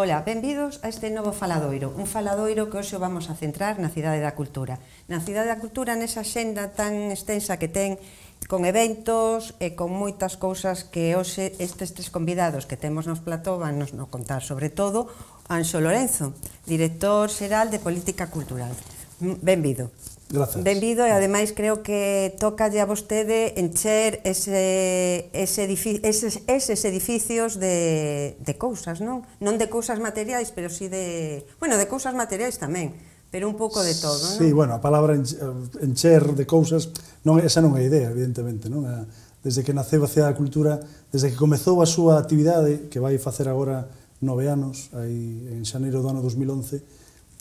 Ola, benvidos a este novo faladoiro, un faladoiro que hoxe vamos a centrar na Cidade da Cultura. Na Cidade da Cultura, nesa xenda tan extensa que ten con eventos e con moitas cousas que hoxe estes tres convidados que temos nos plató van nos no contar sobre todo Anxo Lorenzo, director xeral de Política Cultural. Benvido. Grazas. Benvido e ademais creo que toca a vostede encher ese, ese eses, eses edificios de, de cousas, non? Non de cousas materiais, pero si sí de... Bueno, de cousas materiais tamén, pero un pouco de todo, non? Sí, bueno, a palabra encher de cousas, non, esa non é a idea, evidentemente, non? A, eh, desde que naceu a Cidade da Cultura, desde que comezou a súa actividade, que vai facer agora nove anos, aí en xaneiro do ano 2011,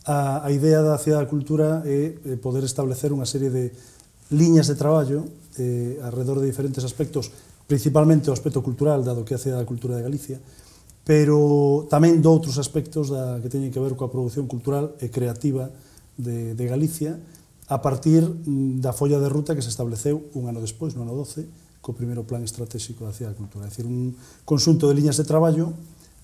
a, a idea da Cidade da Cultura é poder establecer unha serie de liñas de traballo eh, alrededor de diferentes aspectos, principalmente o aspecto cultural, dado que é a Cidade da Cultura de Galicia, pero tamén de outros aspectos da, que teñen que ver coa produción cultural e creativa de, de Galicia, a partir mm, da folla de ruta que se estableceu un ano despois, no ano 12, co primeiro plan estratégico da Cidade da Cultura. É dicir, un conxunto de liñas de traballo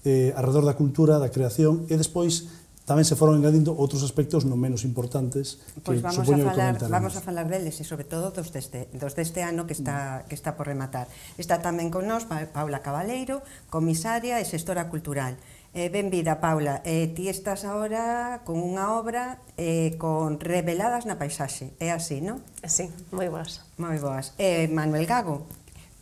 eh, alrededor da cultura, da creación, e despois tamén se foron engadindo outros aspectos non menos importantes que pues pois vamos supoño a falar, que Vamos a falar deles e sobre todo dos deste, dos deste ano que está, que está por rematar. Está tamén con nós Paula Cabaleiro, comisaria e xestora cultural. Eh, benvida, Paula. Eh, ti estás agora con unha obra eh, con reveladas na paisaxe. É así, non? Sí, moi boas. Moi boas. Eh, Manuel Gago,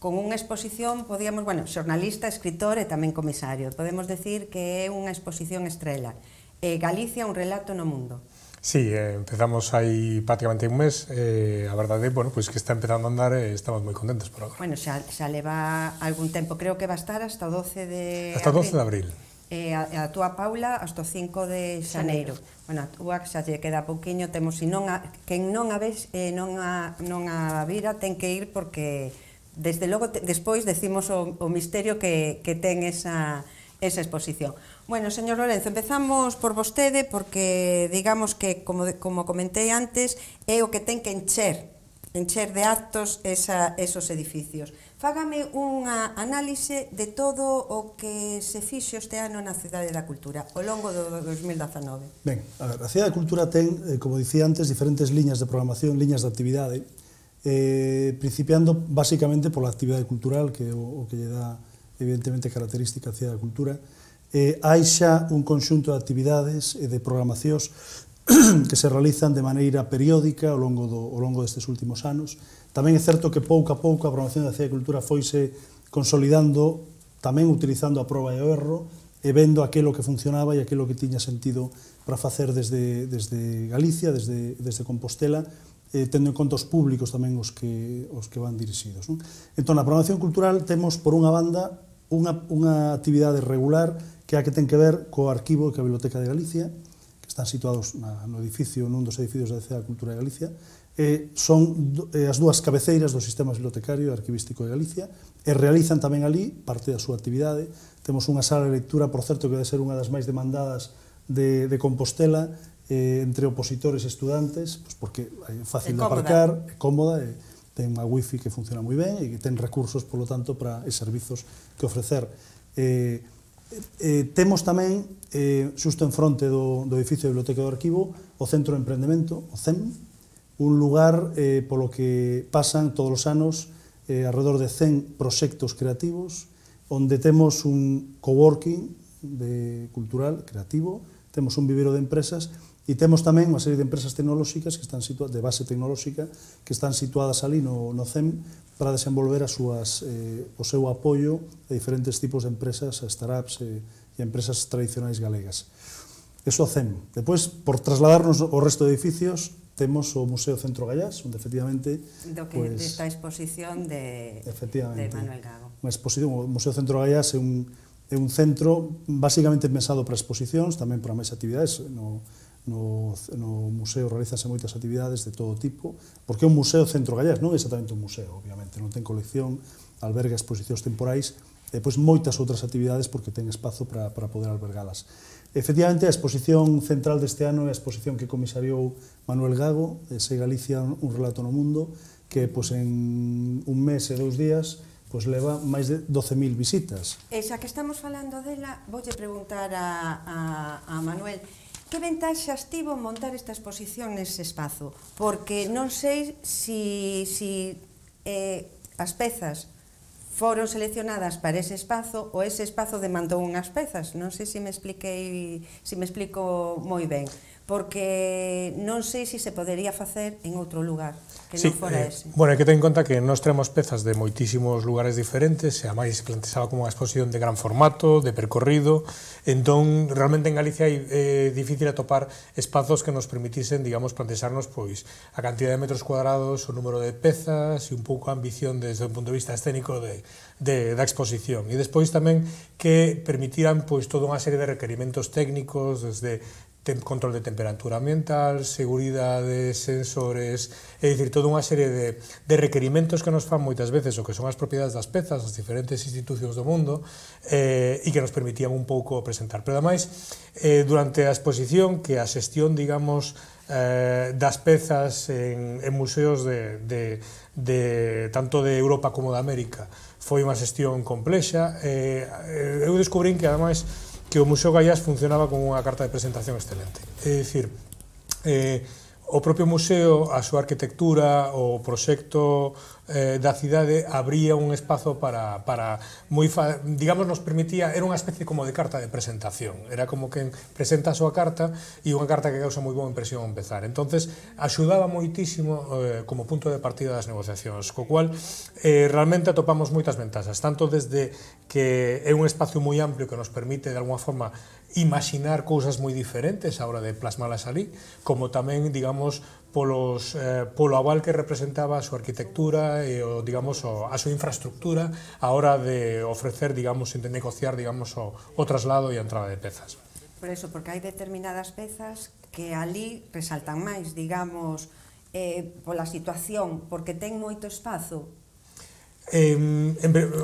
con unha exposición, podíamos, bueno, xornalista, escritor e tamén comisario. Podemos decir que é unha exposición estrela eh, Galicia un relato no mundo. Sí, eh, empezamos aí prácticamente un mes, eh, a verdade, bueno, pois pues que está empezando a andar eh, estamos moi contentos por agora. Bueno, xa, xa leva algún tempo, creo que va a estar hasta 12 de Hasta 12 de abril. Eh, a, a túa Paula hasta 5 de xaneiro. xaneiro. Bueno, a túa xa lle queda pouquiño, temos, si non a, quen non a ves, eh, non, a, non a vira, ten que ir porque desde logo, te, despois decimos o, o misterio que, que ten esa, esa exposición. Bueno, señor Lorenzo, empezamos por vostede porque digamos que, como, como comentei antes, é o que ten que encher, encher de actos esa, esos edificios. Fágame unha análise de todo o que se fixo este ano na Cidade da Cultura, ao longo do 2019. Ben, a, ver, a Cidade da Cultura ten, eh, como dicía antes, diferentes liñas de programación, liñas de actividade, eh, principiando basicamente pola actividade cultural, que o, o que lle dá evidentemente característica a Cidade da Cultura, eh, hai xa un conxunto de actividades e de programacións que se realizan de maneira periódica ao longo, do, ao longo destes últimos anos. Tamén é certo que pouco a pouco a programación da Cidade de Cultura foise consolidando, tamén utilizando a proba e o erro, e vendo aquilo que funcionaba e aquilo que tiña sentido para facer desde, desde Galicia, desde, desde Compostela, eh, tendo en conta os públicos tamén os que, os que van dirixidos. Non? Entón, na programación cultural temos, por unha banda, unha, unha actividade regular que é a que ten que ver co arquivo que a Biblioteca de Galicia, que están situados na, no edificio, nun dos edificios da CEA Cultura de Galicia, eh, son do, eh, as dúas cabeceiras do sistema bibliotecario e arquivístico de Galicia, e realizan tamén ali parte da súa actividade. Temos unha sala de lectura, por certo, que deve ser unha das máis demandadas de, de Compostela, eh, entre opositores e estudantes, pois porque é fácil de aparcar, é cómoda, e ten unha wifi que funciona moi ben e que ten recursos, polo tanto, para e servizos que ofrecer. Eh, Eh, eh, temos tamén, eh, xusto en fronte do, do edificio de Biblioteca do Arquivo, o Centro de Emprendemento, o CEM, un lugar eh, polo que pasan todos os anos eh, alrededor de 100 proxectos creativos, onde temos un coworking de cultural creativo, temos un vivero de empresas E temos tamén unha serie de empresas tecnolóxicas que están situadas, de base tecnolóxica que están situadas ali no, no CEM para desenvolver as súas, eh, o seu apoio a diferentes tipos de empresas, a startups e, eh, e a empresas tradicionais galegas. Eso o CEM. Depois, por trasladarnos ao resto de edificios, temos o Museo Centro Gallás, onde efectivamente... Do que pues, desta exposición de, de Manuel Gago. Unha exposición, o Museo Centro Gallás é un, é un centro basicamente pensado para exposicións, tamén para máis actividades, no, no, no museo realizase moitas actividades de todo tipo, porque é un museo centro gallés, non é exactamente un museo, obviamente, non ten colección, alberga exposicións temporais, e pois moitas outras actividades porque ten espazo para, para poder albergalas. Efectivamente, a exposición central deste ano é a exposición que comisariou Manuel Gago, Sei Galicia un relato no mundo, que pois, en un mes e dous días pois leva máis de 12.000 visitas. E xa que estamos falando dela, voulle preguntar a, a, a Manuel, Que ventaxas tivo montar esta exposición nese espazo? Porque non sei se si, si, eh, as pezas foron seleccionadas para ese espazo ou ese espazo demandou unhas pezas. Non sei se me expliquei, se me explico moi ben, porque non sei se se podería facer en outro lugar que sí, non fora eh, ese. Bueno, hai que ter en conta que nós traemos pezas de moitísimos lugares diferentes, e a máis plantexaba como unha exposición de gran formato, de percorrido, entón realmente en Galicia é eh, difícil atopar espazos que nos permitisen, digamos, plantexarnos pois a cantidad de metros cuadrados, o número de pezas e un pouco a ambición desde o punto de vista escénico de, de, da exposición. E despois tamén que permitiran pois toda unha serie de requerimentos técnicos, desde control de temperatura ambiental, de sensores, é dicir, toda unha serie de, de requerimentos que nos fan moitas veces o que son as propiedades das pezas, as diferentes institucións do mundo, eh, e que nos permitían un pouco presentar. Pero, ademais, eh, durante a exposición, que a xestión, digamos, eh, das pezas en, en museos de, de, de tanto de Europa como de América, foi unha xestión complexa, eh, eh eu descubrín que, ademais, que o Museo Gaiás funcionaba con unha carta de presentación excelente. É dicir, eh, O propio museo, a súa arquitectura, o proxecto eh, da cidade abría un espazo para, para moi fa, digamos, nos permitía, era unha especie como de carta de presentación, era como que presenta a súa carta e unha carta que causa moi boa impresión empezar. entonces axudaba moitísimo eh, como punto de partida das negociacións, co cual eh, realmente atopamos moitas ventaxas, tanto desde que é un espacio moi amplio que nos permite de alguma forma imaginar cousas moi diferentes a hora de plasmalas ali, como tamén, digamos, polos, eh, polo aval que representaba a súa arquitectura e o, digamos, o, a súa infraestructura a hora de ofrecer, digamos, de negociar, digamos, o, o traslado e a entrada de pezas. Por eso, porque hai determinadas pezas que ali resaltan máis, digamos, eh, pola situación, porque ten moito espazo Eh,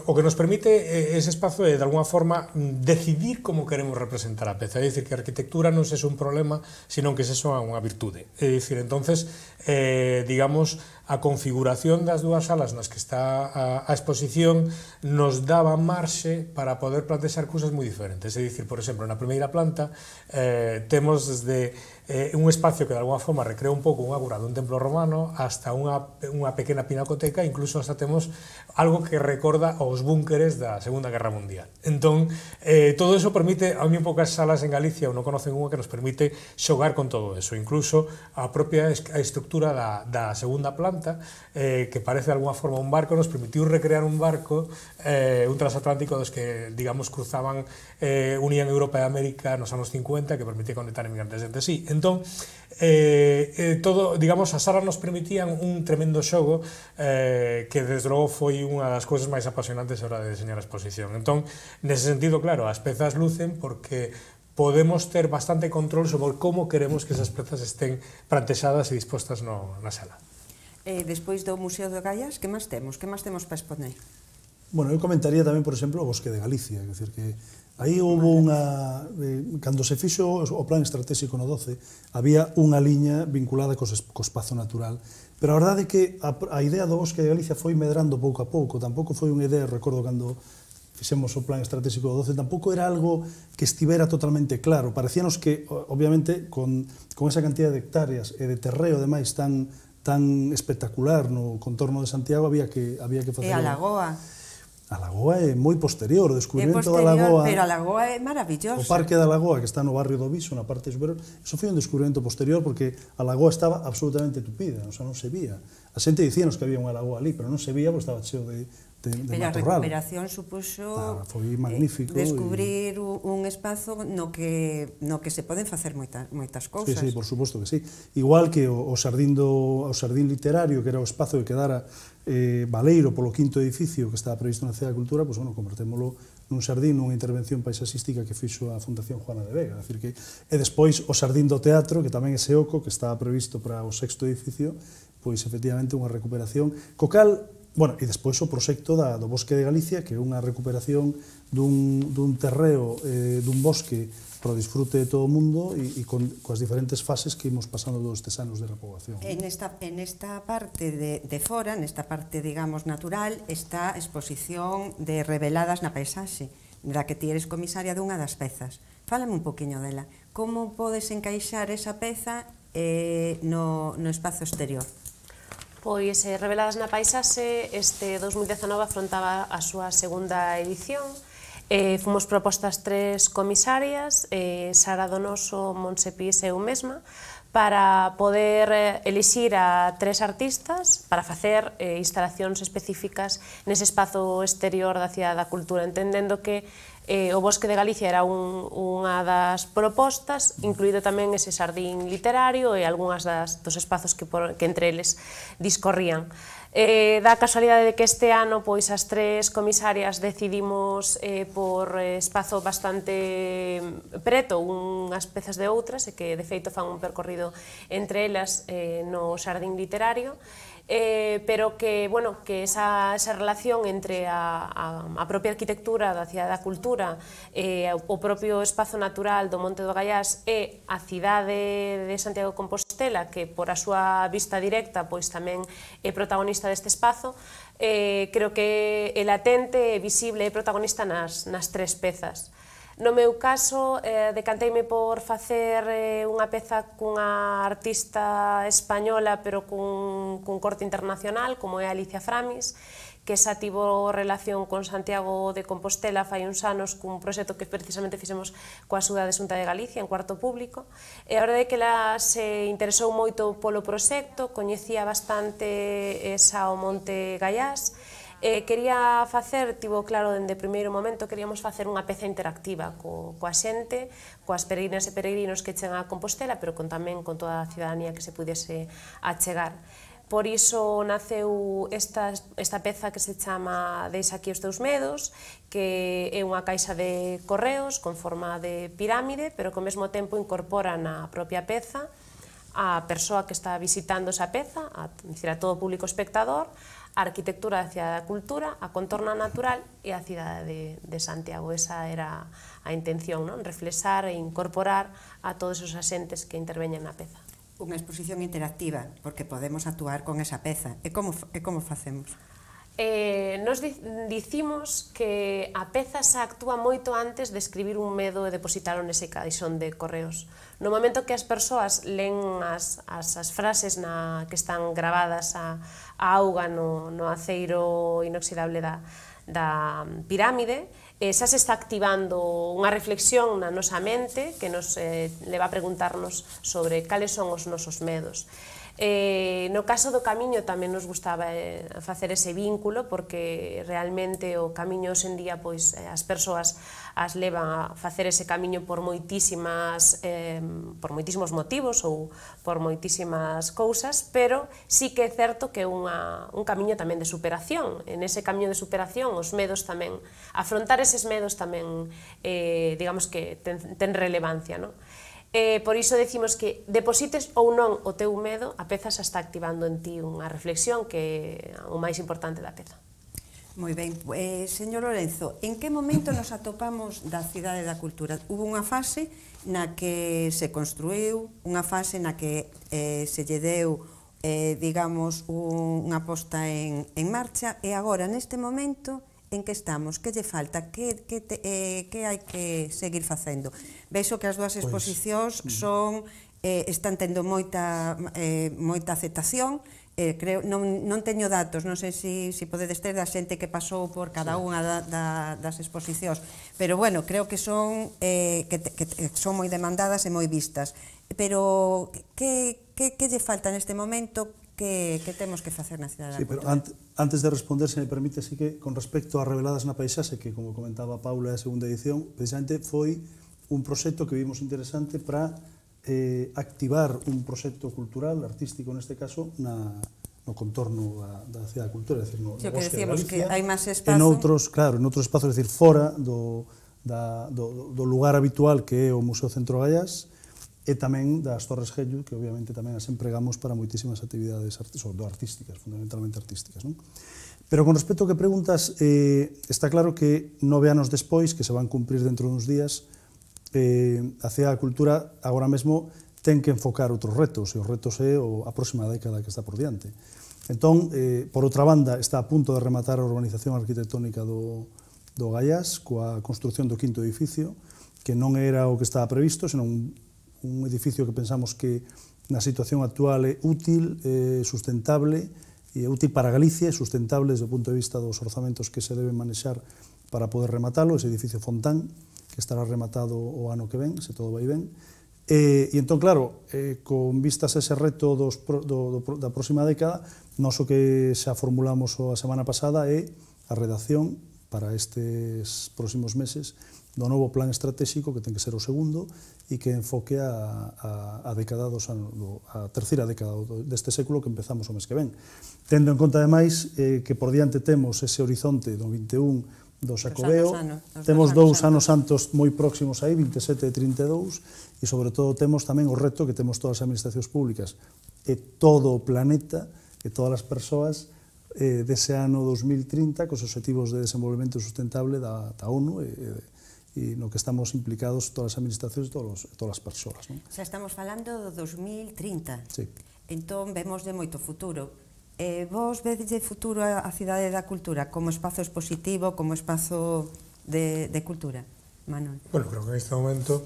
o que nos permite eh, ese espazo é, de alguna forma, decidir como queremos representar a peza. É dicir, que a arquitectura non é un problema, senón que é unha virtude. É dicir, entonces, eh, digamos, a configuración das dúas salas nas que está a, a exposición nos daba marxe para poder plantexar cousas moi diferentes. É dicir, por exemplo, na primeira planta eh, temos desde eh, un espacio que de alguma forma recrea un pouco unha agura dun templo romano hasta unha, unha pequena pinacoteca, incluso hasta temos algo que recorda aos búnkeres da Segunda Guerra Mundial. Entón, eh, todo eso permite, a mí poucas salas en Galicia ou non conocen unha que nos permite xogar con todo eso, incluso a propia a estructura da, da segunda planta planta eh, que parece de alguna forma un barco, nos permitiu recrear un barco, eh, un transatlántico dos que, digamos, cruzaban, eh, unían Europa e América nos anos 50, que permitía conectar emigrantes entre sí. Entón, eh, eh, todo, digamos, as salas nos permitían un tremendo xogo eh, que, desde logo, foi unha das cousas máis apasionantes a hora de deseñar a exposición. Entón, nese sentido, claro, as pezas lucen porque podemos ter bastante control sobre como queremos que esas pezas estén plantexadas e dispostas no, na sala eh, despois do Museo de Gaias, que máis temos? Que máis temos para exponer? Bueno, eu comentaría tamén, por exemplo, o Bosque de Galicia, é dicir que aí houve unha eh, cando se fixo o plan estratégico no 12, había unha liña vinculada co, co espazo natural, pero a verdade é que a, a idea do Bosque de Galicia foi medrando pouco a pouco, tampouco foi unha idea, recordo cando fixemos o plan estratégico do 12, tampouco era algo que estivera totalmente claro. Parecíanos que, obviamente, con, con esa cantidad de hectáreas e de terreo, ademais, tan tan espectacular no contorno de Santiago había que había que eh, facer. E a Lagoa. A Lagoa é moi posterior, o descubrimento posterior, da Lagoa. Pero a Lagoa é maravilloso. O Parque da Lagoa, que está no barrio do Viso, na parte superior, eso foi un descubrimento posterior porque a Lagoa estaba absolutamente tupida, o sea, non se vía. A xente dicíanos que había unha lagoa ali, pero non se vía porque estaba cheo de, de, de Pero matorral. a recuperación supuxo ah, foi eh, magnífico eh, descubrir y... un espazo no que no que se poden facer moitas moitas cousas. Sí, sí, por suposto que sí. Igual que o, o do o sardín literario, que era o espazo que quedara eh, Valeiro polo quinto edificio que estaba previsto na Cidade da Cultura, pois pues, bueno, convertémolo nun sardín, nunha intervención paisaxística que fixo a Fundación Juana de Vega. Decir que, e despois o sardín do teatro, que tamén ese oco que estaba previsto para o sexto edificio, pois efectivamente unha recuperación. Co cal, Bueno, e despois o proxecto da, do Bosque de Galicia, que é unha recuperación dun, dun terreo, eh, dun bosque para o disfrute de todo o mundo e, e con, coas diferentes fases que imos pasando dos estes anos de repoboación. En esta, en esta parte de, de fora, nesta parte, digamos, natural, está a exposición de reveladas na paisaxe, da que ti eres comisaria dunha das pezas. Fálame un poquinho dela. Como podes encaixar esa peza eh, no, no espazo exterior? Pois eh, Reveladas na Paisaxe este 2019 afrontaba a súa segunda edición Eh, fomos propostas tres comisarias, eh, Sara Donoso, Monsepís e eu mesma, para poder eh, elixir a tres artistas para facer eh, instalacións específicas nese espazo exterior da Cidade da Cultura, entendendo que eh, o Bosque de Galicia era un, unha das propostas, incluído tamén ese sardín literario e algunhas das, dos espazos que, por, que entre eles discorrían. Eh, da casualidade de que este ano pois as tres comisarias decidimos eh, por eh, espazo bastante preto unhas pezas de outras e que de feito fan un percorrido entre elas eh, no Xardín Literario eh, pero que, bueno, que esa, esa relación entre a, a, a propia arquitectura da cidade da cultura eh, o propio espazo natural do Monte do Gallás e a cidade de Santiago de Compostela que por a súa vista directa pois tamén é protagonista deste espazo eh, creo que é latente, é visible e protagonista nas, nas tres pezas. No meu caso, eh, decanteime por facer eh, unha peza cunha artista española pero cun, cun corte internacional, como é Alicia Framis, que xa tivo relación con Santiago de Compostela fai uns anos cun proxecto que precisamente fixemos coa Súa de Xunta de Galicia, en cuarto público. E a verdade é que ela se interesou moito polo proxecto, coñecía bastante esa o Monte Gallás, Eh, quería facer, tivo claro dende o primeiro momento, queríamos facer unha peza interactiva co, coa xente, coas peregrinas e peregrinos que chegan a Compostela, pero con, tamén con toda a ciudadanía que se pudese achegar. Por iso naceu esta, esta peza que se chama Deixa aquí os teus medos, que é unha caixa de correos con forma de pirámide, pero que ao mesmo tempo incorpora na propia peza a persoa que está visitando esa peza, a, a todo o público espectador, a arquitectura da cidade da cultura, a contorna natural e a cidade de, de Santiago. Esa era a intención, non? reflexar e incorporar a todos os asentes que interveñen na peza. Unha exposición interactiva, porque podemos actuar con esa peza. E como, e como facemos? eh, nos dicimos que a peza xa actúa moito antes de escribir un medo e depositalo nese caixón de correos. No momento que as persoas len as, as, as frases na que están gravadas a, a auga no, no aceiro inoxidable da, da pirámide, eh, xa se está activando unha reflexión na nosa mente que nos eh, leva a preguntarnos sobre cales son os nosos medos. Eh, no caso do camiño tamén nos gustaba eh, facer ese vínculo porque realmente o camiño día pois eh, as persoas as levan a facer ese camiño por moitísimas eh, por moitísimos motivos ou por moitísimas cousas, pero sí que é certo que é unha, un camiño tamén de superación. En ese camiño de superación os medos tamén, afrontar eses medos tamén eh, digamos que ten, ten relevancia, non? Eh, por iso decimos que deposites ou non o teu medo, a peza xa está activando en ti unha reflexión que é o máis importante da peza. Moi ben, eh, señor Lorenzo, en que momento nos atopamos da cidade da cultura? Hubo unha fase na que se construiu, unha fase na que eh, se lle deu, eh, digamos, unha posta en, en marcha, e agora, neste momento, en que estamos, que lle falta, que, que, te, eh, que hai que seguir facendo. Veixo que as dúas pois, exposicións pues, mm. son eh, están tendo moita, eh, moita aceptación, eh, creo, non, non teño datos, non sei se si, si podedes ter da xente que pasou por cada sí. unha da, da, das exposicións, pero bueno, creo que son eh, que, que, que son moi demandadas e moi vistas. Pero que, que, que lle falta neste momento que, que temos que facer na cidade sí, da pero antes, antes de responder, se me permite, así que con respecto a Reveladas na Paisaxe, que como comentaba Paula, é a segunda edición, precisamente foi un proxecto que vimos interesante para eh, activar un proxecto cultural, artístico neste caso, na, no contorno da, da cidade da cultura, decir, no, sí, no bosque que decíamos de Galicia, que hai máis espazo. En outros, claro, en outros espazos, é decir, fora do, da, do, do lugar habitual que é o Museo Centro eh, e tamén das Torres Gello, que obviamente tamén as empregamos para moitísimas actividades artísticas, fundamentalmente artísticas. Non? Pero con respecto ao que preguntas, eh, está claro que nove anos despois, que se van cumprir dentro duns días, eh, a CEA da Cultura agora mesmo ten que enfocar outros retos, e os retos é o, a próxima década que está por diante. Entón, eh, por outra banda, está a punto de rematar a urbanización arquitectónica do, do Gaiás coa construcción do quinto edificio, que non era o que estaba previsto, senón un edificio que pensamos que na situación actual é útil, é eh, sustentable, e é útil para Galicia, é sustentable desde o punto de vista dos orzamentos que se deben manexar para poder rematalo, ese edificio Fontán, que estará rematado o ano que ven, se todo vai ben. E, eh, e entón, claro, eh, con vistas a ese reto dos, do, do, da próxima década, nós o que xa formulamos a semana pasada é a redacción para estes próximos meses do novo plan estratégico que ten que ser o segundo e que enfoque a, a, a década dos anos, do, a terceira década deste século que empezamos o mes que ven. Tendo en conta, ademais, eh, que por diante temos ese horizonte do 21 do Xacobeo. temos dous anos santos moi próximos aí, 27 e 32, e sobre todo temos tamén o reto que temos todas as administracións públicas e todo o planeta e todas as persoas eh, dese ano 2030 cos objetivos de desenvolvemento sustentable da, da ONU e, e e no que estamos implicados todas as administracións e todos, todas as persoas. Non? Xa estamos falando do 2030. Sí. Entón, vemos de moito futuro. Eh, vos vedes de futuro a Cidade da Cultura como espazo expositivo, como espazo de, de cultura, Manuel? Bueno, creo que neste momento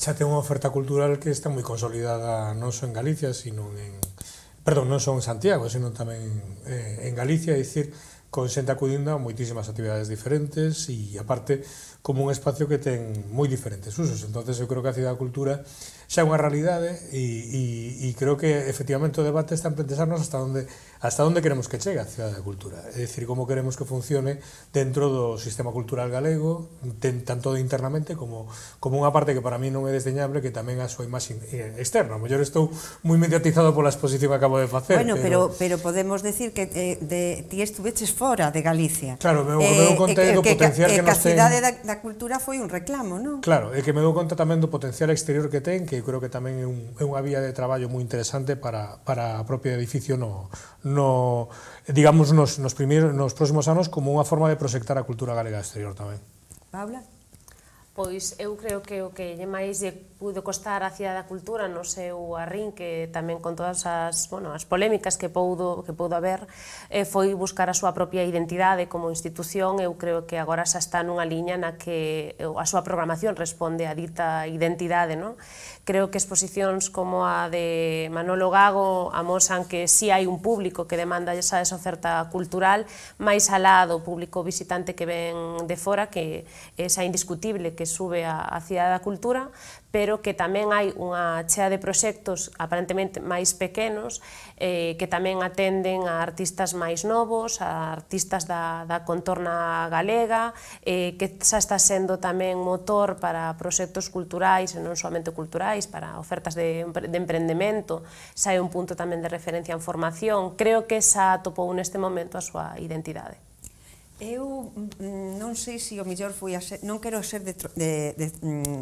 xa ten unha oferta cultural que está moi consolidada non só en Galicia, sino en... Perdón, non só en Santiago, sino tamén eh, en Galicia, é dicir, con xente acudindo a moitísimas actividades diferentes e, aparte, como un espacio que ten moi diferentes usos. entonces eu creo que a Cidade da Cultura xa é unha realidade e, e, e creo que efectivamente o debate está en pensarnos hasta onde hasta onde queremos que chegue a Cidade da Cultura. É dicir, como queremos que funcione dentro do sistema cultural galego, ten, tanto internamente como, como unha parte que para mí non é desdeñable, que tamén a súa imaxe eh, externa. O mellor estou moi mediatizado pola exposición que acabo de facer. Bueno, pero, pero, podemos decir que eh, de, ti estuveches fora de Galicia. Claro, meu, eh, meu conté eh, potencial que, que, que, que nos ten... Da, da cultura foi un reclamo, non? Claro, e que me dou conta tamén do potencial exterior que ten, que eu creo que tamén é, un, é unha vía de traballo moi interesante para, para a propia edificio no, no digamos nos, nos, primeiros, nos próximos anos como unha forma de proxectar a cultura galega exterior tamén. Paula? pois eu creo que o que lle máis lle pudo costar a Cidade da Cultura no seu arrinque, tamén con todas as, bueno, as polémicas que poudo, que poudo haber, eh, foi buscar a súa propia identidade como institución. Eu creo que agora xa está nunha liña na que eh, a súa programación responde a dita identidade. Non? Creo que exposicións como a de Manolo Gago amosan que si sí hai un público que demanda esa desoferta cultural, máis alá do público visitante que ven de fora, que é indiscutible que sube a, a Cidade da Cultura, pero que tamén hai unha chea de proxectos aparentemente máis pequenos eh, que tamén atenden a artistas máis novos, a artistas da, da contorna galega, eh, que xa está sendo tamén motor para proxectos culturais, e non somente culturais, para ofertas de, de emprendemento, xa é un punto tamén de referencia en formación. Creo que xa topou neste momento a súa identidade. Eu mm, mm, non sei se o mellor foi a ser, non quero ser de, de, de, mm,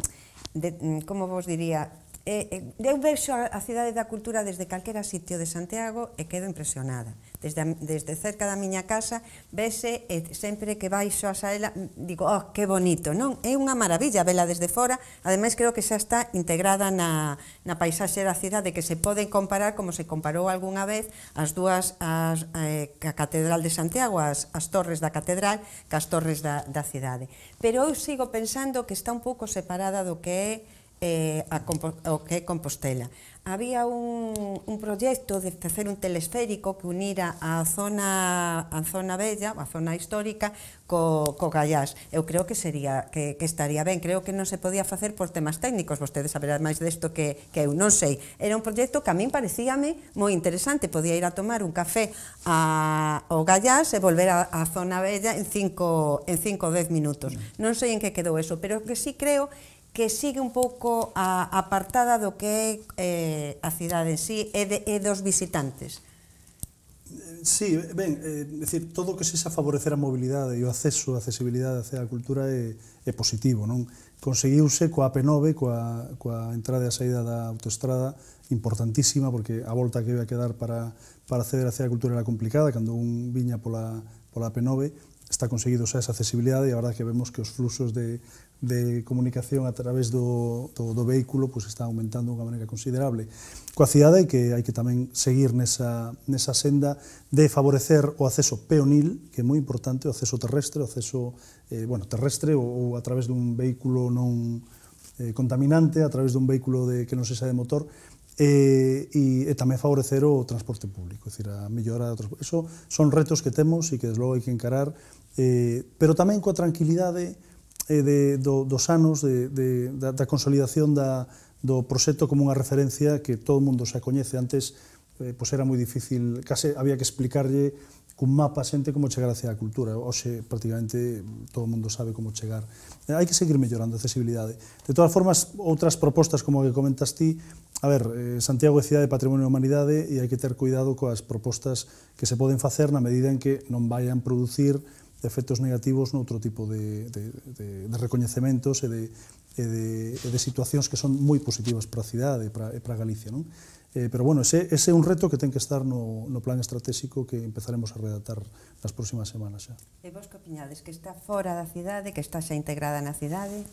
de como vos diría, Eh, eh, eu vexo a cidade da cultura desde calquera sitio de Santiago e quedo impresionada. Desde, desde cerca da miña casa vese e sempre que baixo a saela digo, oh, que bonito, non? É unha maravilla vela desde fora, ademais creo que xa está integrada na, na paisaxe da cidade que se poden comparar como se comparou algunha vez as dúas as, eh, a Catedral de Santiago, as, as torres da catedral que as torres da, da cidade. Pero eu sigo pensando que está un pouco separada do que é eh, a Compo, o que é Compostela. Había un, un proxecto de facer un telesférico que unira a zona a zona bella, a zona histórica, co, co Gallás. Eu creo que sería que, que estaría ben. Creo que non se podía facer por temas técnicos. Vostedes saberán máis desto que, que eu non sei. Era un proxecto que a min parecíame moi interesante. Podía ir a tomar un café a, ao Gallás e volver a, a zona bella en 5 en 5 ou 10 minutos. Mm. Non sei en que quedou eso, pero que sí creo que sigue un pouco a, apartada do que é eh, a cidade en sí e, de, e dos visitantes. Sí, ben, eh, decir, todo o que sexa favorecer a mobilidade e o acceso, a accesibilidade hacia a cultura é, é positivo, non? Conseguiuse coa AP9, coa, coa entrada e a saída da autoestrada, importantísima, porque a volta que iba a quedar para, para acceder hacia a cultura era complicada, cando un viña pola, pola AP9, está conseguido xa esa accesibilidade e a verdad que vemos que os fluxos de, de comunicación a través do, do, do vehículo pues, está aumentando de unha maneira considerable. Coa cidade hai que, hai que tamén seguir nesa, nesa senda de favorecer o acceso peonil, que é moi importante, o acceso terrestre, o acceso eh, bueno, terrestre ou, ou a través dun vehículo non eh, contaminante, a través dun vehículo de, que non se de motor, e, eh, e, e tamén favorecer o transporte público, é dicir, a mellora do transporte. Eso son retos que temos e que, deslogo hai que encarar, eh, pero tamén coa tranquilidade eh, de, do, dos anos de, de, da, da consolidación da, do proxecto como unha referencia que todo o mundo xa coñece antes eh, pois era moi difícil, case había que explicarlle cun mapa xente como chegar hacia a cultura. Oxe, prácticamente, todo o mundo sabe como chegar. Eh, hai que seguir mellorando a accesibilidade. De todas formas, outras propostas como a que comentas ti, a ver, eh, Santiago é cidade de patrimonio da humanidade e hai que ter cuidado coas propostas que se poden facer na medida en que non vayan producir de efectos negativos noutro tipo de, de, de, de recoñecementos e de, e de, e de situacións que son moi positivas para a cidade e para, e para Galicia. Non? Eh, pero bueno, ese, ese é un reto que ten que estar no, no plan estratégico que empezaremos a redactar nas próximas semanas xa. E vos que opiñades? Que está fora da cidade, que está xa integrada na cidade?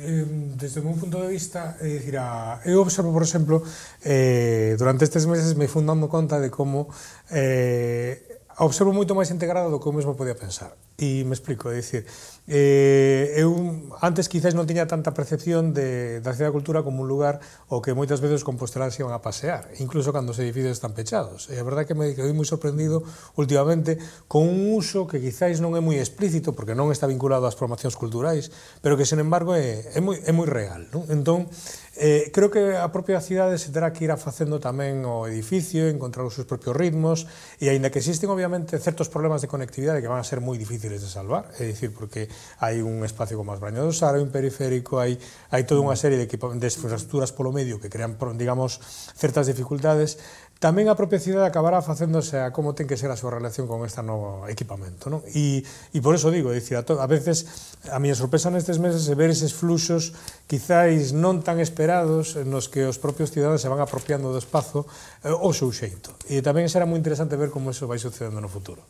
Eh, desde un punto de vista, é dicir, a, eu observo, por exemplo, eh, durante estes meses me fui dando conta de como eh, observo moito máis integrada do que eu mesmo podía pensar. E me explico, é dicir, eh, eu antes quizás non tiña tanta percepción de, da cidade da cultura como un lugar o que moitas veces os compostelán se iban a pasear, incluso cando os edificios están pechados. E a verdade que me quedei moi sorprendido últimamente con un uso que quizás non é moi explícito, porque non está vinculado ás formacións culturais, pero que, sen embargo, é, é, moi, é moi real. Non? Entón, Eh, creo que a propia cidade se terá que ir facendo tamén o edificio, encontrar os seus propios ritmos, e aínda que existen obviamente certos problemas de conectividade que van a ser moi difíciles de salvar, é dicir, porque hai un espacio como as Brañas do Sara, un periférico, hai, hai toda unha serie de, de infraestructuras polo medio que crean, digamos, certas dificultades, tamén a propia cidade acabará facéndose a como ten que ser a súa relación con este novo equipamento. Non? E, e por eso digo, dicir, a, to, a veces a miña sorpresa nestes meses é ver eses fluxos quizáis non tan esperados nos que os propios cidadãos se van apropiando do espazo eh, o seu xeito. E tamén será moi interesante ver como eso vai sucedendo no futuro.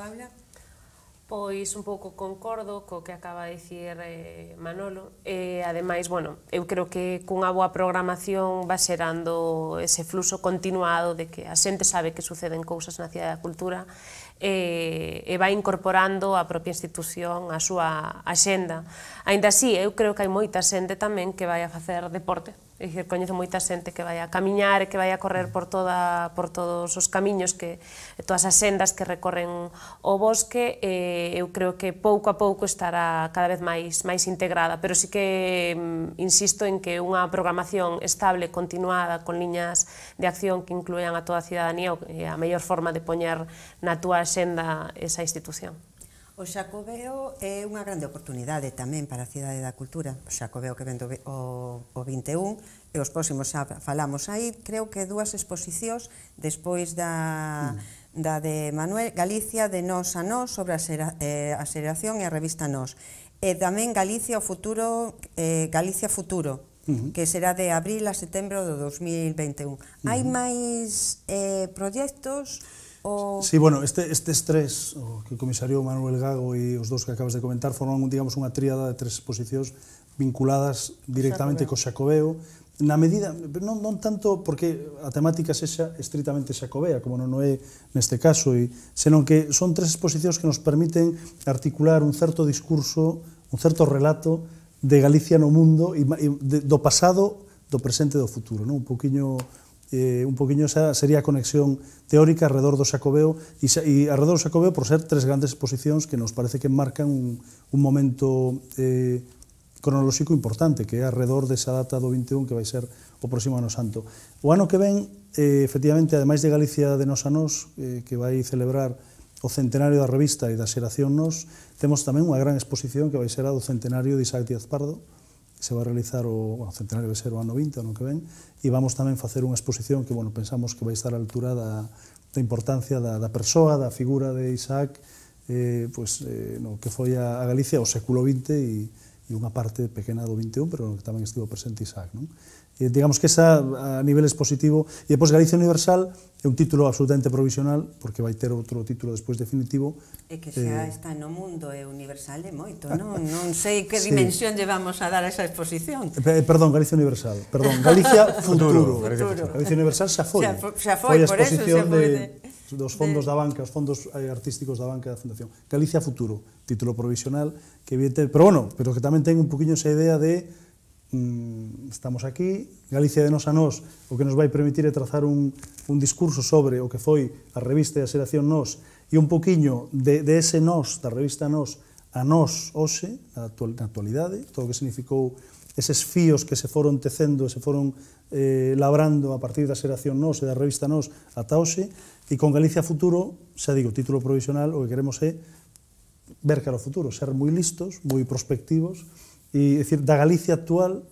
Paula? Pois un pouco concordo co que acaba de dicir eh, Manolo. E, eh, ademais, bueno, eu creo que cunha boa programación va xerando ese fluxo continuado de que a xente sabe que suceden cousas na Cidade da Cultura eh, e vai incorporando a propia institución a súa axenda. Ainda así, eu creo que hai moita xente tamén que vai a facer deporte é dicir, coñezo moita xente que vai a camiñar e que vai a correr por, toda, por todos os camiños, que, todas as sendas que recorren o bosque, e eu creo que pouco a pouco estará cada vez máis, máis integrada, pero sí que mm, insisto en que unha programación estable, continuada, con liñas de acción que incluían a toda a cidadanía, é a mellor forma de poñer na túa xenda esa institución. O Xacobeo é unha grande oportunidade tamén para a Cidade da Cultura. O Xacobeo que vendo o, o 21 e os próximos xa falamos aí, creo que dúas exposicións despois da, mm. da de Manuel Galicia de Nos a Nos sobre a, xera, eh, a xeración e a revista Nos. E tamén Galicia o futuro, eh, Galicia Futuro, Uh mm-hmm. -huh. que será de abril a setembro do 2021. Uh -huh. Hai mm-hmm. máis eh, proxectos? O... Sí, bueno, este, estes tres, o que comisario Manuel Gago e os dous que acabas de comentar, forman, digamos, unha tríada de tres exposicións vinculadas directamente co Xacobeo, na medida, non, non tanto porque a temática sexa estritamente xacobea, como non é neste caso, e, senón que son tres exposicións que nos permiten articular un certo discurso, un certo relato de Galicia no mundo e, e de, do pasado, do presente e do futuro, non? un poquinho eh, un poquinho esa sería a conexión teórica alrededor do Xacobeo e, e alrededor do Xacobeo por ser tres grandes exposicións que nos parece que marcan un, un momento eh, cronolóxico importante que é alrededor desa data do 21 que vai ser o próximo ano santo. O ano que ven, eh, efectivamente, ademais de Galicia de nos a nos, eh, que vai celebrar o centenario da revista e da xeración nos, temos tamén unha gran exposición que vai ser a do centenario de Isaac Díaz Pardo, se vai realizar o bueno, centenario de ser o ano 20, ano que ven, e vamos tamén facer unha exposición que bueno, pensamos que vai estar a altura da, da importancia da, da persoa, da figura de Isaac, eh, pues, eh, no, que foi a, a Galicia o século XX e, e unha parte pequena do 21, pero no que tamén estivo presente Isaac. Non? Eh, digamos que esa a nivel expositivo e depois Galicia Universal é un título absolutamente provisional porque vai ter outro título despois definitivo e que xa eh... está no mundo é universal é moito ah, non, non sei que dimensión sí. llevamos a dar a esa exposición eh, eh perdón, Galicia Universal perdón, Galicia Futuro, Futuro. Galicia Universal xa foi xa, xa foi, foi a exposición por eso, de dos fondos da banca, os fondos eh, artísticos da banca da Fundación. Galicia Futuro, título provisional, que evidente, pero bueno, pero que tamén ten un poquinho esa idea de Mm, estamos aquí, Galicia de nos a nos, o que nos vai permitir é trazar un, un discurso sobre o que foi a revista e a xeración nos, e un poquiño de, de ese nos, da revista nos, a nos hoxe, na, actual, na actualidade, todo o que significou eses fíos que se foron tecendo, se foron eh, labrando a partir da xeración nos e da revista nos ata hoxe, e con Galicia Futuro, xa digo, título provisional, o que queremos é ver cara ao futuro, ser moi listos, moi prospectivos, E, decir, da Galicia actual,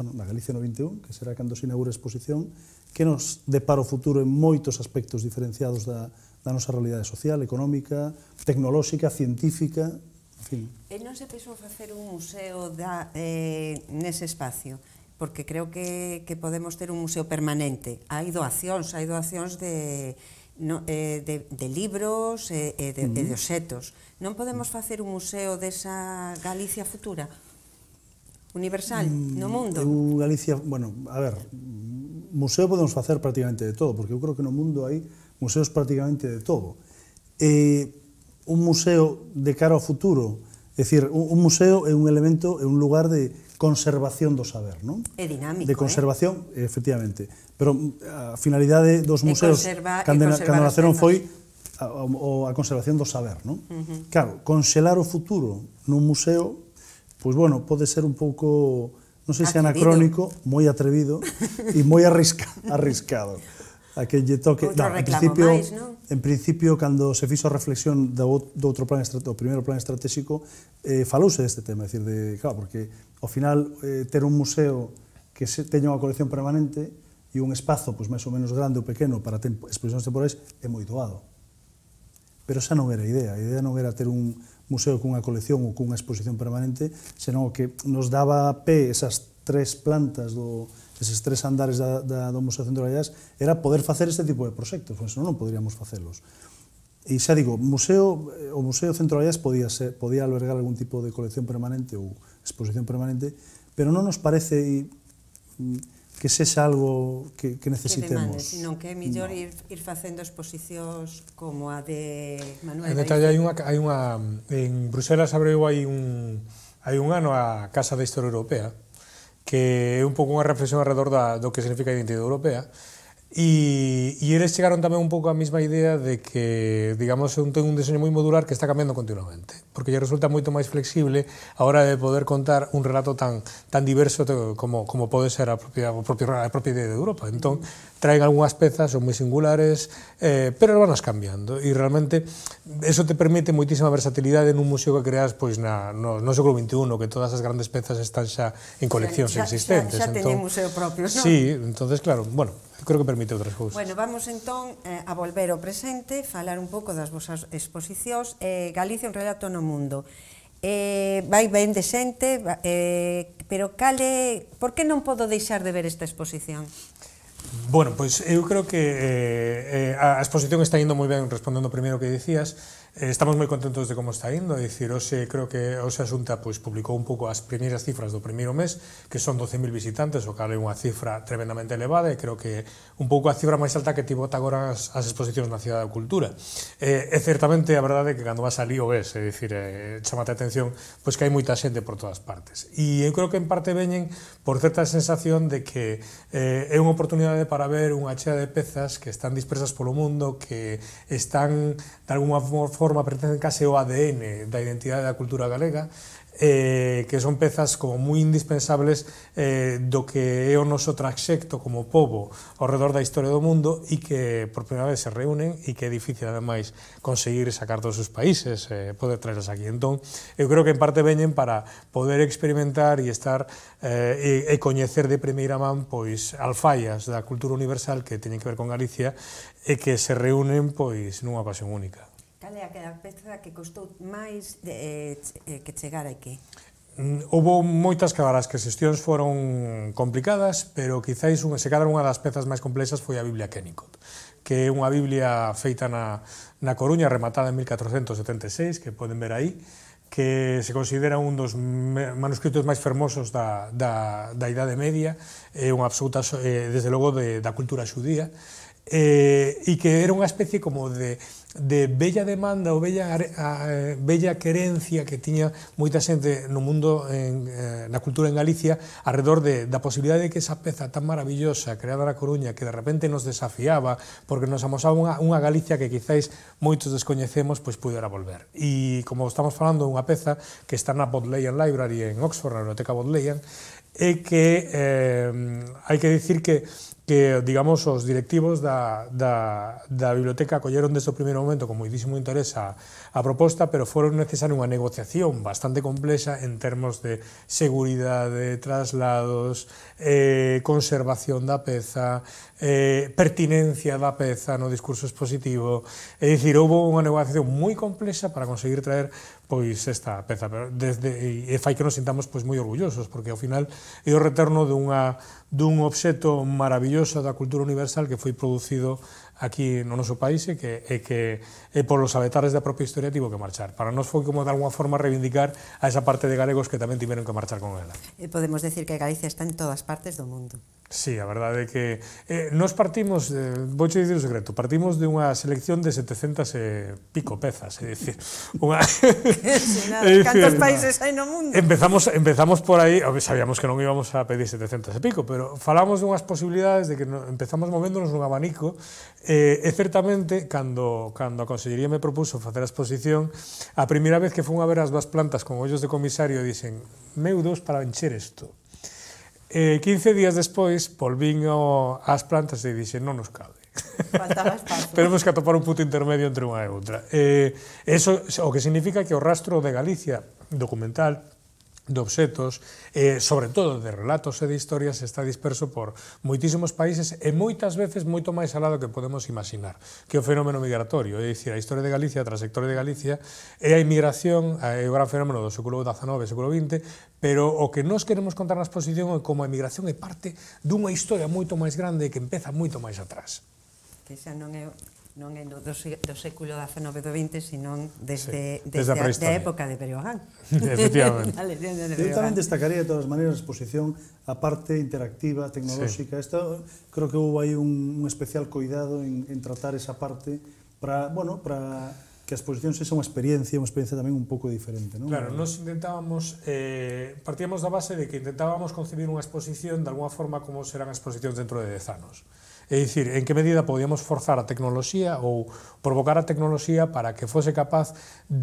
bueno, na Galicia 91, 21, que será cando se inaugura a exposición, que nos depara o futuro en moitos aspectos diferenciados da, da nosa realidade social, económica, tecnolóxica, científica, en fin. E non se pensou facer un museo da, eh, nese espacio, porque creo que, que podemos ter un museo permanente. Hai doacións, hai doacións de, no, eh, de, de libros e eh, eh, de, uh eh, -huh. de obxetos. Non podemos facer un museo desa Galicia futura? universal mm, no mundo? Eu Galicia, bueno, a ver, museo podemos facer prácticamente de todo, porque eu creo que no mundo hai museos prácticamente de todo. Eh, un museo de cara ao futuro, é dicir, un museo é un elemento, é un lugar de conservación do saber, non? É dinámico, De eh. conservación, eh? efectivamente. Pero a finalidade dos museos, conserva, cando, cando naceron foi a, a, a conservación do saber, non? Uh -huh. Claro, conxelar o futuro nun museo pues bueno, pode ser un pouco, non sei se anacrónico, moi atrevido e moi arrisca, arriscado. A que lle toque, Outro no, en principio, máis, ¿no? en principio cando se fixo a reflexión do, do outro plan do primeiro plan estratégico, eh, falouse deste tema, decir, de, claro, porque ao final eh, ter un museo que se teña unha colección permanente e un espazo pois, máis ou menos grande ou pequeno para tempo, exposicións temporais é moi doado. Pero esa non era a idea, a idea non era ter un, museo cunha colección ou cunha exposición permanente, senón o que nos daba a pé esas tres plantas do eses tres andares da, da, do Museo Centro de Gallás, era poder facer este tipo de proxectos, pois senón non poderíamos facelos. E xa digo, museo, o Museo Centro de Gallás podía, ser, podía albergar algún tipo de colección permanente ou exposición permanente, pero non nos parece, mm, que sexa algo que, que necesitemos. Que demande, senón que é mellor no. ir, ir facendo exposicións como a de Manuel. En detalle, hai unha, hai unha, en Bruxelas abreu hai un, hai un ano a Casa da Historia Europea, que é un pouco unha reflexión alrededor da, do que significa a identidade europea, E, e eles chegaron tamén un pouco a mesma idea de que, digamos, un, ten un diseño moi modular que está cambiando continuamente, porque lle resulta moito máis flexible a hora de poder contar un relato tan tan diverso como, como pode ser a propia, a propia, a propia idea de Europa. Entón, traen algunhas pezas, son moi singulares, eh, pero van as cambiando, e realmente eso te permite moitísima versatilidade nun museo que creas pois na, no, no século XXI, que todas as grandes pezas están xa en coleccións xa, existentes. Xa, xa, xa entón, museo propio, non? Sí, entonces, claro, bueno, Eu creo que permite outras cousas. Bueno, vamos entón eh, a volver ao presente, falar un pouco das vosas exposicións. Eh, Galicia un relato no mundo. Eh, vai ben de xente, eh, pero cale... Por que non podo deixar de ver esta exposición? Bueno, pois pues, eu creo que eh, eh, a exposición está indo moi ben respondendo primeiro que dicías, Eh, estamos moi contentos de como está indo, é dicir, hoxe creo que hoxe a Xunta pois, publicou un pouco as primeiras cifras do primeiro mes, que son 12.000 visitantes, o cal é unha cifra tremendamente elevada, e creo que un pouco a cifra máis alta que tivo agora as, as exposicións na Cidade da Cultura. Eh, é certamente a verdade que cando vas ali o ves, é dicir, eh, chamate a atención, pois que hai moita xente por todas partes. E eu creo que en parte veñen por certa sensación de que eh, é unha oportunidade para ver unha chea de pezas que están dispersas polo mundo, que están de alguma forma forma pertencen case ao ADN da identidade da cultura galega, eh, que son pezas como moi indispensables eh, do que é o noso traxecto como povo ao redor da historia do mundo e que por primeira vez se reúnen e que é difícil ademais conseguir sacar dos seus países eh, poder traerlas aquí. Entón, eu creo que en parte veñen para poder experimentar e estar eh, e, e coñecer de primeira man pois alfaias da cultura universal que teñen que ver con Galicia e que se reúnen pois nunha pasión única a é aquela peza que costou máis de, eh, eh que chegar aquí? Mm, Houve moitas cabaras que as xestións foron complicadas, pero quizáis unha, se cada unha das pezas máis complexas foi a Biblia Kennicott, que é unha Biblia feita na, na Coruña, rematada en 1476, que poden ver aí, que se considera un dos manuscritos máis fermosos da, da, da Idade Media, é unha absoluta, eh, desde logo, de, da cultura xudía, eh, e que era unha especie como de de bella demanda ou bella, a, bella querencia que tiña moita xente no mundo en, eh, na cultura en Galicia alrededor de, da posibilidade de que esa peza tan maravillosa creada na Coruña que de repente nos desafiaba porque nos amosaba unha, unha Galicia que quizáis moitos descoñecemos pois pudera volver. E como estamos falando dunha peza que está na Bodleian Library en Oxford, na Biblioteca Bodleian, é que eh, hai que dicir que que, digamos, os directivos da, da, da biblioteca colleron desde o primeiro momento con moitísimo interés a, a proposta, pero foron necesaria unha negociación bastante complexa en termos de seguridade, traslados, eh, conservación da peza, eh, pertinencia da peza no discurso expositivo. É dicir, houve unha negociación moi complexa para conseguir traer pois esta peza, pero desde e fai que nos sintamos pois moi orgullosos, porque ao final é o retorno dunha dun obxeto maravilloso da cultura universal que foi producido aquí no noso país e que, e que e polos avetares da propia historia tivo que marchar. Para nós foi como de alguma forma reivindicar a esa parte de galegos que tamén tiveron que marchar con ela. E podemos decir que Galicia está en todas partes do mundo. Sí, a verdade é que eh, nos partimos, eh, vou che dicir o secreto, partimos de unha selección de 700 e pico pezas, é dicir, unha... Que é nada, cantos países hai no mundo? Empezamos, empezamos por aí, sabíamos que non íbamos a pedir 700 e pico, pero falamos dunhas posibilidades de que no, empezamos movéndonos un abanico, eh, e certamente, cando, cando a Consellería me propuso facer a exposición, a primeira vez que fun a ver as dúas plantas con ollos de comisario, dixen, meu dos para encher isto, E 15 días despois, polvín as plantas e dixen non nos cabe. Faltaba Tenemos que atopar un punto intermedio entre unha e outra. Eh, eso o que significa que o rastro de Galicia documental de obxetos, eh, sobre todo de relatos e de historias, está disperso por moitísimos países e moitas veces moito máis alado que podemos imaginar, que o fenómeno migratorio, é dicir, a historia de Galicia, a trayectoria de Galicia, é a inmigración, é o gran fenómeno do século XIX, século XX, pero o que nós queremos contar na exposición é como a emigración é parte dunha historia moito máis grande que empeza moito máis atrás. Que xa non é non é do, do, século XIX do XX, senón desde, sí, desde, desde a, a época de Berogán. Efectivamente. Eu tamén destacaría de todas maneiras a exposición a parte interactiva, tecnolóxica. Sí. creo que houve aí un, un especial cuidado en, en tratar esa parte para, bueno, para que a exposición sexa unha experiencia, unha experiencia tamén un pouco diferente. Non? Claro, nos intentábamos, eh, partíamos da base de que intentábamos concebir unha exposición de alguna forma como serán as exposicións dentro de 10 anos. É dicir, en que medida podíamos forzar a tecnoloxía ou provocar a tecnoloxía para que fose capaz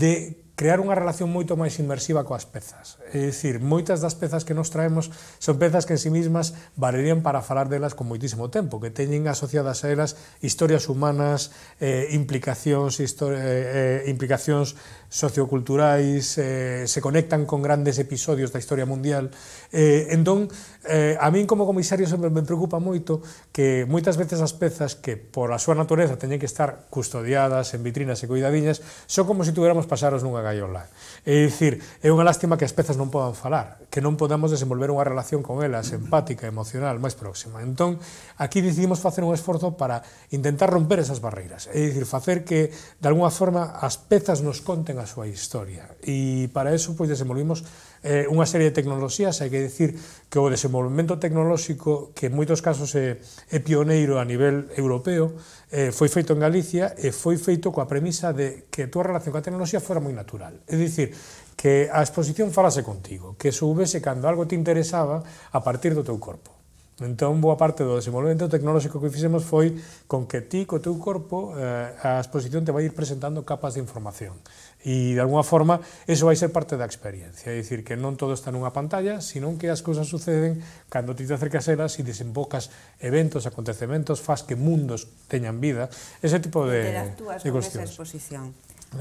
de crear unha relación moito máis inmersiva coas pezas. É dicir, moitas das pezas que nos traemos son pezas que en sí mismas valerían para falar delas con moitísimo tempo, que teñen asociadas a elas historias humanas, eh, implicacións, histori eh, eh, implicacións socioculturais, eh, se conectan con grandes episodios da historia mundial. Eh, entón, eh, a min como comisario sempre me preocupa moito que moitas veces as pezas que por a súa natureza teñen que estar custodiadas en vitrinas e cuidadiñas, son como se si tuviéramos pasaros nunha vai online. É dicir, é unha lástima que as pezas non podan falar, que non podamos desenvolver unha relación con elas empática, emocional, máis próxima. Entón, aquí decidimos facer un esforzo para intentar romper esas barreiras, é dicir, facer que, de alguna forma, as pezas nos conten a súa historia. E para eso, pois, desenvolvimos eh, unha serie de tecnoloxías, hai que decir que o desenvolvemento tecnolóxico, que en moitos casos é, é pioneiro a nivel europeo, eh, foi feito en Galicia e foi feito coa premisa de que a túa relación coa tecnoloxía fora moi natural. É dicir, que a exposición falase contigo, que soubese cando algo te interesaba a partir do teu corpo. Entón, boa parte do desenvolvemento tecnolóxico que fixemos foi con que ti, co teu corpo, eh, a exposición te vai ir presentando capas de información. E, de alguna forma, eso vai ser parte da experiencia. É dicir, que non todo está nunha pantalla, senón que as cousas suceden cando ti te acercas elas e desembocas eventos, acontecementos, faz que mundos teñan vida. Ese tipo de, Interactúas de cuestións. con esa exposición.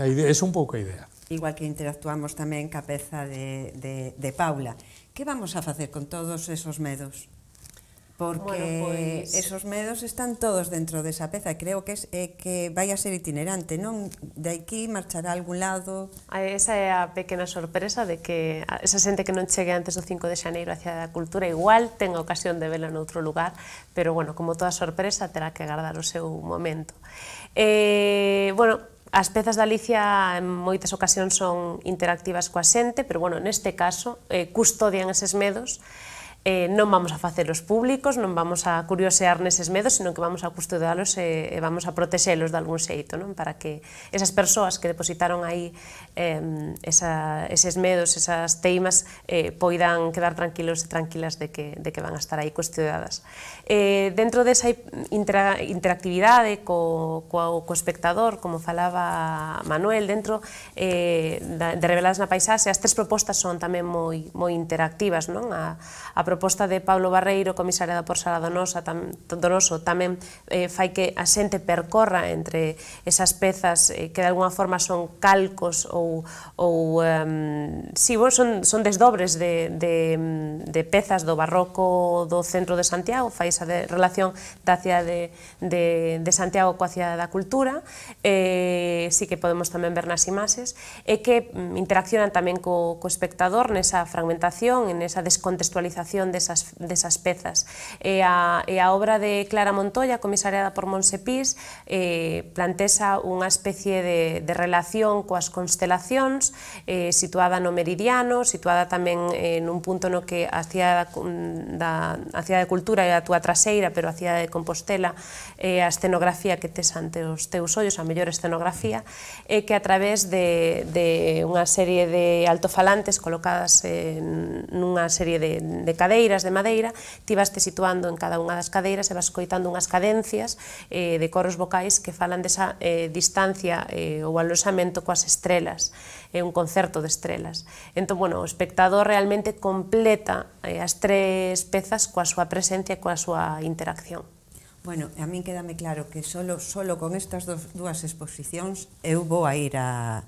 A é un pouco a idea. Igual que interactuamos tamén ca peza de, de, de Paula. Que vamos a facer con todos esos medos? porque bueno, pues... esos medos están todos dentro desa peza, creo que eh, que vai a ser itinerante, non? De aquí marchará a algún lado. Esa é eh, a pequena sorpresa de que esa xente que non chegue antes do 5 de xaneiro hacia a cultura igual ten ocasión de vela noutro lugar, pero bueno, como toda sorpresa terá que agardar o seu momento. Eh, bueno, As pezas de Alicia en moitas ocasións son interactivas coa xente, pero bueno, neste caso eh, custodian eses medos eh, non vamos a facelos públicos, non vamos a curiosear neses medos, senón que vamos a custodiálos e, e vamos a protexelos de algún xeito, non? para que esas persoas que depositaron aí eh, esa, eses medos, esas teimas eh, poidan quedar tranquilos e tranquilas de que, de que van a estar aí cuestionadas. Eh, dentro desa intera, interactividade co, co, co espectador, como falaba Manuel, dentro eh, de Reveladas na Paisaxe, as tres propostas son tamén moi, moi interactivas. Non? A, a proposta de Pablo Barreiro, comisaria da Porsara Donosa, tam, Donoso, tamén eh, fai que a xente percorra entre esas pezas eh, que de alguna forma son calcos ou ou, ou um, si, sí, bueno, son, son desdobres de, de, de pezas do barroco do centro de Santiago, fai esa de, relación da cidade de, de, de Santiago coa cidade da cultura, eh, si sí que podemos tamén ver nas imaxes, e que interaccionan tamén co, co espectador nesa fragmentación, en esa descontextualización desas, desas pezas. E a, e a obra de Clara Montoya, comisariada por Monsepís, eh, plantesa unha especie de, de relación coas constelaciones constelacións eh, situada no meridiano, situada tamén eh, nun punto no que a cidade da, da a cidade de cultura é a túa traseira, pero a cidade de Compostela é eh, a escenografía que tes ante os teus ollos, a mellor escenografía, é eh, que a través de, de unha serie de altofalantes colocadas eh, nunha serie de, de cadeiras de madeira, ti vas te situando en cada unha das cadeiras e vas coitando unhas cadencias eh, de coros vocais que falan desa eh, distancia eh, ou aloxamento coas estrelas estrelas, é un concerto de estrelas. Entón, bueno, o espectador realmente completa eh, as tres pezas coa súa presencia e coa súa interacción. Bueno, a min quedame claro que solo, solo con estas dos, dúas exposicións eu vou a ir a,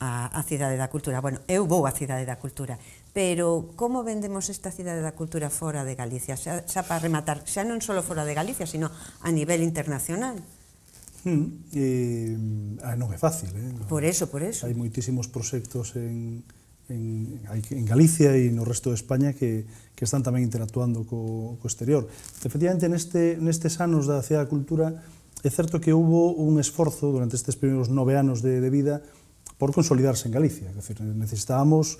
a, a Cidade da Cultura. Bueno, eu vou a Cidade da Cultura, pero como vendemos esta Cidade da Cultura fora de Galicia? Xa, xa para rematar, xa non só fora de Galicia, sino a nivel internacional. Eh, e, non é fácil, eh? Por eso, por eso. Hai moitísimos proxectos en, en, en Galicia e no resto de España que, que están tamén interactuando co, co exterior. Efectivamente, neste, nestes anos da Cidade da Cultura, é certo que houve un esforzo durante estes primeiros nove anos de, de vida por consolidarse en Galicia. É decir, necesitábamos,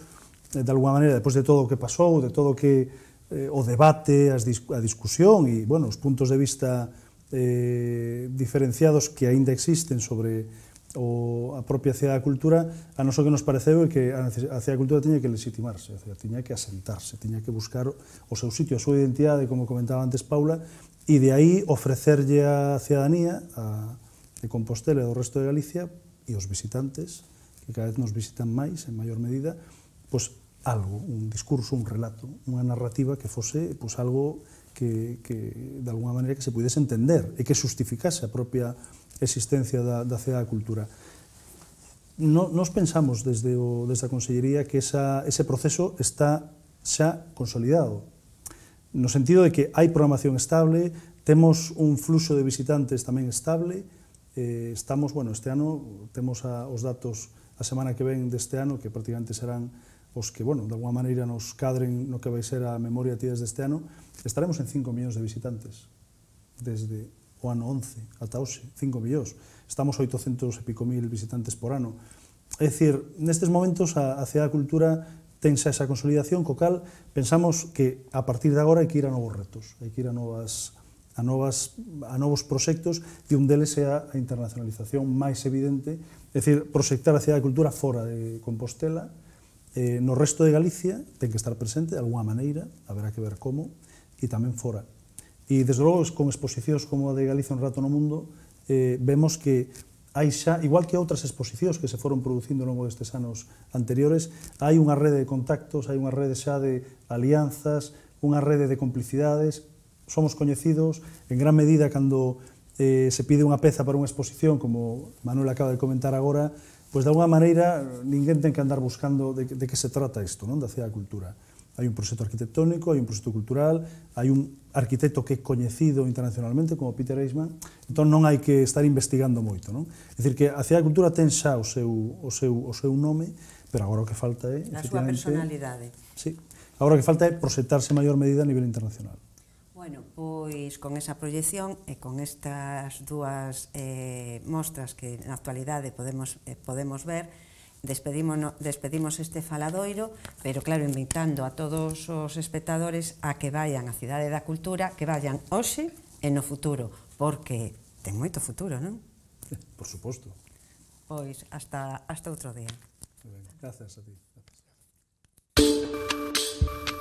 eh, de alguma maneira, depois de todo o que pasou, de todo o que eh, o debate, a discusión e, bueno, os puntos de vista eh, diferenciados que aínda existen sobre o a propia cidade da cultura, a noso que nos pareceu é que a cidade da cultura tiña que legitimarse, a tiña que asentarse, tiña que buscar o seu sitio, a súa identidade, como comentaba antes Paula, e de aí ofrecerlle a cidadanía a, de Compostela e do resto de Galicia e os visitantes, que cada vez nos visitan máis, en maior medida, pois algo, un discurso, un relato, unha narrativa que fose pois, algo que, que de alguna maneira que se pudese entender e que justificase a propia existencia da, da CEA Cultura. No, nos pensamos desde, o, desde a Consellería que esa, ese proceso está xa consolidado, no sentido de que hai programación estable, temos un fluxo de visitantes tamén estable, eh, estamos, bueno, este ano temos a, os datos a semana que ven deste ano, que prácticamente serán os que, bueno, de alguna maneira nos cadren no que vai ser a memoria desde deste ano, estaremos en 5 millóns de visitantes desde o ano 11 ata hoxe, 5 millóns. Estamos 800 e pico mil visitantes por ano. É dicir, nestes momentos a, a Cidade da Cultura tensa esa consolidación, co cal pensamos que a partir de agora hai que ir a novos retos, hai que ir a novas a novas a novos proxectos e un deles é a internacionalización máis evidente, é dicir, proxectar a Cidade da Cultura fora de Compostela, Eh, no resto de Galicia ten que estar presente de alguna maneira, haberá que ver como, e tamén fora. E, desde logo, con exposicións como a de Galicia un rato no mundo, eh, vemos que hai xa, igual que outras exposicións que se foron producindo ao longo destes anos anteriores, hai unha rede de contactos, hai unha rede xa de alianzas, unha rede de complicidades, somos coñecidos en gran medida cando eh, se pide unha peza para unha exposición, como Manuel acaba de comentar agora, Pois, de unha maneira, ninguén ten que andar buscando de, de que se trata isto, non? da cidade da cultura. Hai un proxecto arquitectónico, hai un proxecto cultural, hai un arquitecto que é coñecido internacionalmente como Peter Eisman, entón non hai que estar investigando moito. Non? É dicir, que a cidade da cultura ten xa o seu, o seu, o seu nome, pero agora o que falta é... A súa personalidade. Sí, agora o que falta é proxectarse en maior medida a nivel internacional. Bueno, pois con esa proyección e con estas dúas eh, mostras que na actualidade podemos, eh, podemos ver, despedimos, despedimos este faladoiro, pero claro, invitando a todos os espectadores a que vayan á Cidade da Cultura, que vayan hoxe e no futuro, porque ten moito futuro, non? Por suposto. Pois, hasta, hasta outro día. Gracias a ti. Gracias.